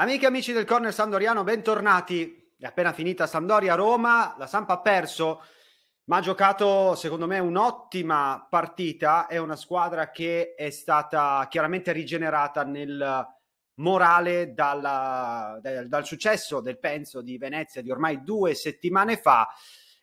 Amiche e amici del corner sandoriano, bentornati. È appena finita Sandoria-Roma, la Sampa ha perso, ma ha giocato secondo me un'ottima partita. È una squadra che è stata chiaramente rigenerata nel morale dalla, dal, dal successo del penso di Venezia di ormai due settimane fa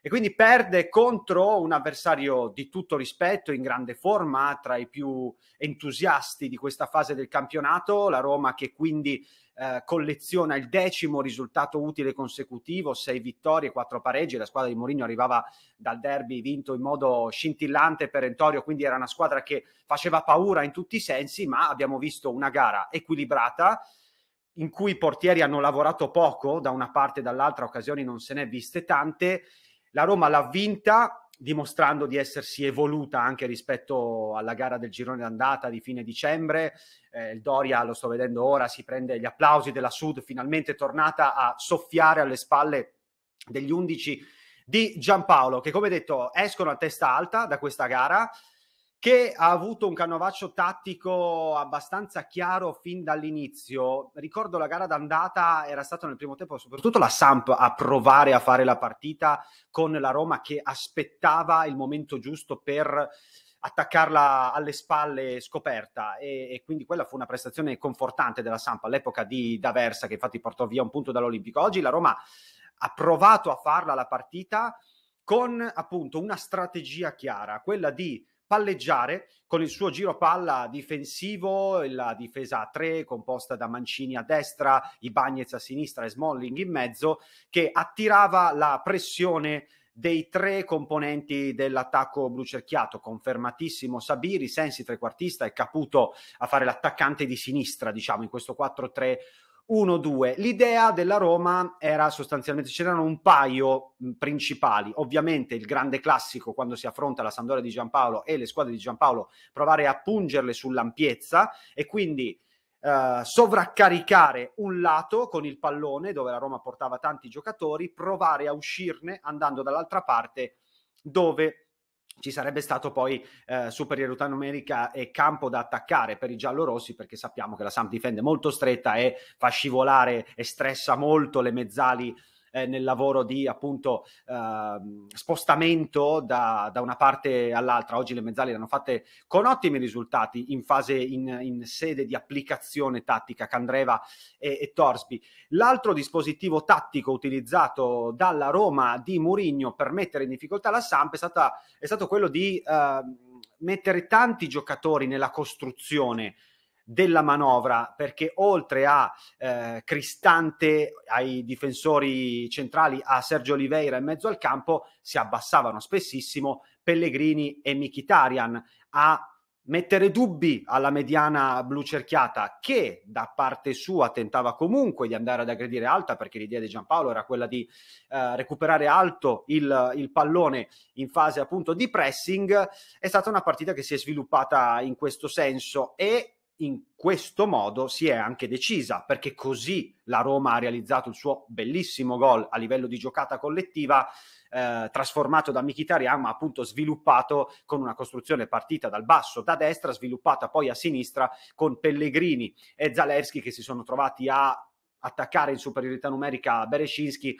e quindi perde contro un avversario di tutto rispetto, in grande forma, tra i più entusiasti di questa fase del campionato, la Roma che quindi eh, colleziona il decimo risultato utile consecutivo, sei vittorie, quattro pareggi, la squadra di Mourinho arrivava dal derby vinto in modo scintillante, perentorio, quindi era una squadra che faceva paura in tutti i sensi, ma abbiamo visto una gara equilibrata in cui i portieri hanno lavorato poco da una parte e dall'altra, occasioni non se ne è viste tante la Roma l'ha vinta dimostrando di essersi evoluta anche rispetto alla gara del girone d'andata di fine dicembre. Eh, il Doria, lo sto vedendo ora, si prende gli applausi della Sud, finalmente tornata a soffiare alle spalle degli undici di Giampaolo, che come detto escono a testa alta da questa gara che ha avuto un canovaccio tattico abbastanza chiaro fin dall'inizio. Ricordo la gara d'andata, era stato nel primo tempo soprattutto la Samp a provare a fare la partita con la Roma che aspettava il momento giusto per attaccarla alle spalle scoperta e, e, quindi quella fu una prestazione confortante della Samp all'epoca di D'Aversa che infatti portò via un punto dall'Olimpico. Oggi la Roma ha provato a farla la partita con appunto una strategia chiara, quella di palleggiare con il suo giro palla difensivo, la difesa a tre composta da Mancini a destra, Ibagnez a sinistra e Smalling in mezzo, che attirava la pressione dei tre componenti dell'attacco blucerchiato, confermatissimo Sabiri, Sensi trequartista e Caputo a fare l'attaccante di sinistra, diciamo, in questo 4-3 1-2. L'idea della Roma era sostanzialmente, c'erano un paio principali, ovviamente il grande classico quando si affronta la Sandora di Giampaolo e le squadre di Giampaolo, provare a pungerle sull'ampiezza e quindi Uh, sovraccaricare un lato con il pallone dove la Roma portava tanti giocatori, provare a uscirne andando dall'altra parte dove ci sarebbe stato poi eh, superiorità numerica e campo da attaccare per i giallorossi perché sappiamo che la Samp difende molto stretta e fa scivolare e stressa molto le mezzali eh, nel lavoro di appunto eh, spostamento da, da, una parte all'altra. Oggi le mezzali le hanno fatte con ottimi risultati in fase in, in sede di applicazione tattica Candreva e, e Torsby. L'altro dispositivo tattico utilizzato dalla Roma di Murigno per mettere in difficoltà la Samp è, stata, è stato quello di eh, mettere tanti giocatori nella costruzione della manovra perché oltre a eh, Cristante, ai difensori centrali, a Sergio Oliveira in mezzo al campo, si abbassavano spessissimo Pellegrini e Michitarian a mettere dubbi alla mediana blu cerchiata che da parte sua tentava comunque di andare ad aggredire alta perché l'idea di Giampaolo era quella di eh, recuperare alto il, il, pallone in fase appunto di pressing è stata una partita che si è sviluppata in questo senso e in questo modo si è anche decisa, perché così la Roma ha realizzato il suo bellissimo gol a livello di giocata collettiva, eh, trasformato da Mkhitaryan, ma appunto sviluppato con una costruzione partita dal basso, da destra, sviluppata poi a sinistra con Pellegrini e Zalewski che si sono trovati a attaccare in superiorità numerica Berescinski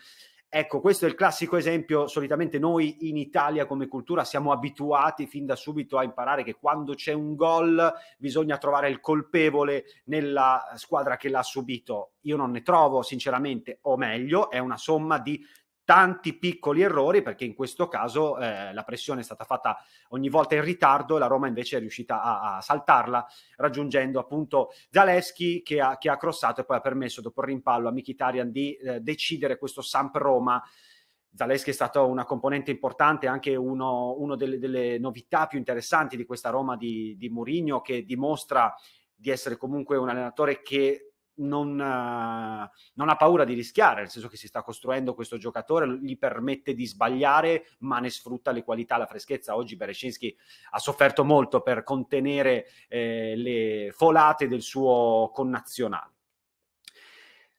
Ecco, questo è il classico esempio, solitamente noi in Italia come cultura siamo abituati fin da subito a imparare che quando c'è un gol bisogna trovare il colpevole nella squadra che l'ha subito. Io non ne trovo, sinceramente, o meglio, è una somma di tanti piccoli errori perché in questo caso eh, la pressione è stata fatta ogni volta in ritardo e la Roma invece è riuscita a, a saltarla raggiungendo appunto Zaleschi che ha, che ha, crossato e poi ha permesso dopo il rimpallo a Mkhitaryan di eh, decidere questo Samp Roma Zaleschi è stato una componente importante, anche una delle, delle, novità più interessanti di questa Roma di, di Murigno, che dimostra di essere comunque un allenatore che non, eh, non, ha paura di rischiare, nel senso che si sta costruendo questo giocatore, gli permette di sbagliare, ma ne sfrutta le qualità, la freschezza. Oggi Berescinski ha sofferto molto per contenere eh, le folate del suo connazionale.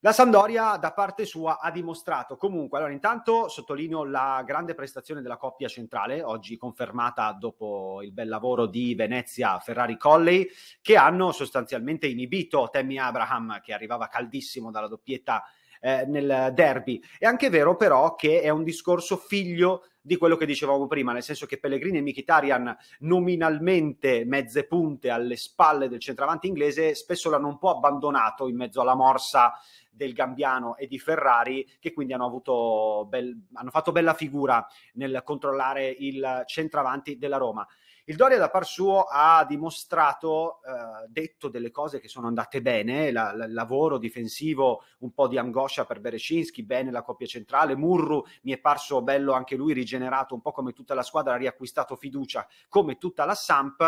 La Sandoria da parte sua ha dimostrato comunque, allora intanto sottolineo la grande prestazione della coppia centrale, oggi confermata dopo il bel lavoro di Venezia Ferrari Colley, che hanno sostanzialmente inibito Temi Abraham che arrivava caldissimo dalla doppietta eh, nel derby. È anche vero però che è un discorso figlio di quello che dicevamo prima, nel senso che Pellegrini e Mkhitaryan nominalmente mezze punte alle spalle del centravanti inglese spesso l'hanno un po' abbandonato in mezzo alla morsa del Gambiano e di Ferrari, che quindi hanno, avuto bel, hanno fatto bella figura nel controllare il centravanti della Roma. Il Doria da par suo ha dimostrato, eh, detto delle cose che sono andate bene, la, la, il lavoro difensivo, un po' di angoscia per Berecinski, bene la coppia centrale, Murru mi è parso bello anche lui rigenerare rigenerato un po' come tutta la squadra, ha riacquistato fiducia come tutta la Samp.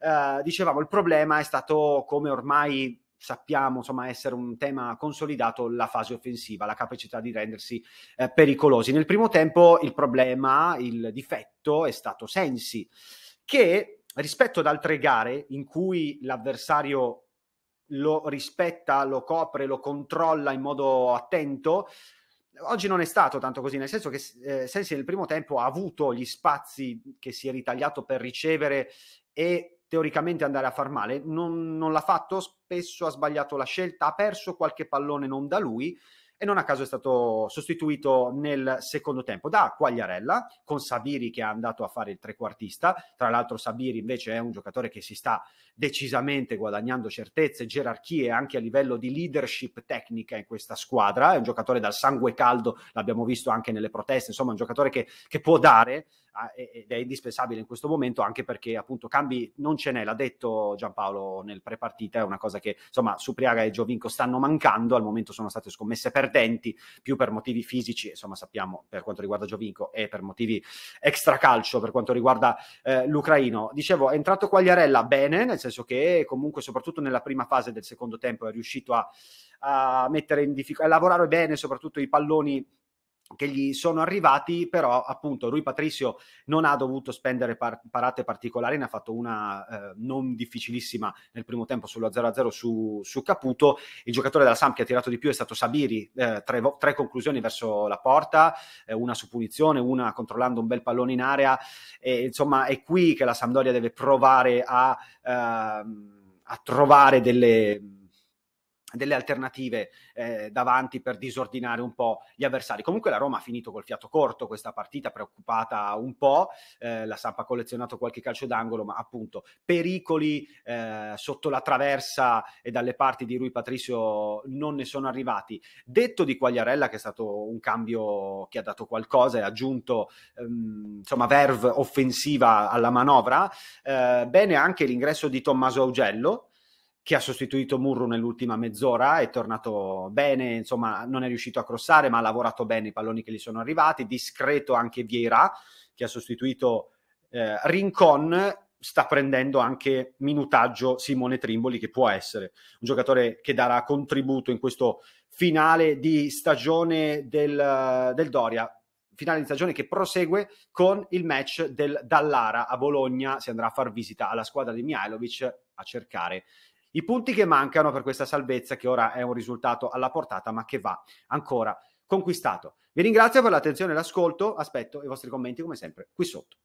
Eh, dicevamo, il problema è stato come ormai sappiamo insomma, essere un tema consolidato la fase offensiva, la capacità di rendersi eh, pericolosi. Nel primo tempo il problema, il difetto è stato Sensi, che rispetto ad altre gare in cui l'avversario lo rispetta, lo copre, lo controlla in modo attento, Oggi non è stato tanto così, nel senso che eh, Sensi nel primo tempo ha avuto gli spazi che si è ritagliato per ricevere e teoricamente andare a far male, non, non l'ha fatto, spesso ha sbagliato la scelta, ha perso qualche pallone non da lui, e non a caso è stato sostituito nel secondo tempo da Quagliarella con Sabiri che è andato a fare il trequartista. Tra l'altro Sabiri invece è un giocatore che si sta decisamente guadagnando certezze, gerarchie anche a livello di leadership tecnica in questa squadra. È un giocatore dal sangue caldo, l'abbiamo visto anche nelle proteste, insomma è un giocatore che, che può dare Ah, ed è indispensabile in questo momento anche perché appunto cambi non ce n'è, l'ha detto Giampaolo nel prepartita, è una cosa che insomma Supriaga e Giovinco stanno mancando, al momento sono state scommesse perdenti, più per motivi fisici, insomma sappiamo per quanto riguarda Giovinco e per motivi extra calcio per quanto riguarda eh, l'Ucraino. Dicevo, è entrato Quagliarella bene, nel senso che comunque soprattutto nella prima fase del secondo tempo è riuscito a, a mettere in difficoltà, a lavorare bene soprattutto i palloni che gli sono arrivati, però appunto lui Patricio non ha dovuto spendere par- parate particolari, ne ha fatto una eh, non difficilissima nel primo tempo sullo 0-0 su, su, Caputo, il giocatore della Samp che ha tirato di più è stato Sabiri, eh, tre, vo- tre, conclusioni verso la porta, eh, una su punizione, una controllando un bel pallone in area, e, insomma è qui che la Sampdoria deve provare a, ehm, a trovare delle delle alternative eh, davanti per disordinare un po' gli avversari. Comunque la Roma ha finito col fiato corto questa partita, preoccupata un po', eh, la Sampa ha collezionato qualche calcio d'angolo, ma appunto pericoli eh, sotto la traversa e dalle parti di Rui Patricio non ne sono arrivati. Detto di Quagliarella che è stato un cambio che ha dato qualcosa e ha aggiunto ehm, insomma verve offensiva alla manovra, eh, bene anche l'ingresso di Tommaso Augello che ha sostituito Murru nell'ultima mezz'ora, è tornato bene, insomma non è riuscito a crossare ma ha lavorato bene i palloni che gli sono arrivati, discreto anche Vieira che ha sostituito eh, Rincon, sta prendendo anche minutaggio Simone Trimboli che può essere un giocatore che darà contributo in questo finale di stagione del, del Doria, finale di stagione che prosegue con il match del Dallara a Bologna, si andrà a far visita alla squadra di Mihailovic a cercare i punti che mancano per questa salvezza, che ora è un risultato alla portata, ma che va ancora conquistato. Vi ringrazio per l'attenzione e l'ascolto, aspetto i vostri commenti come sempre qui sotto.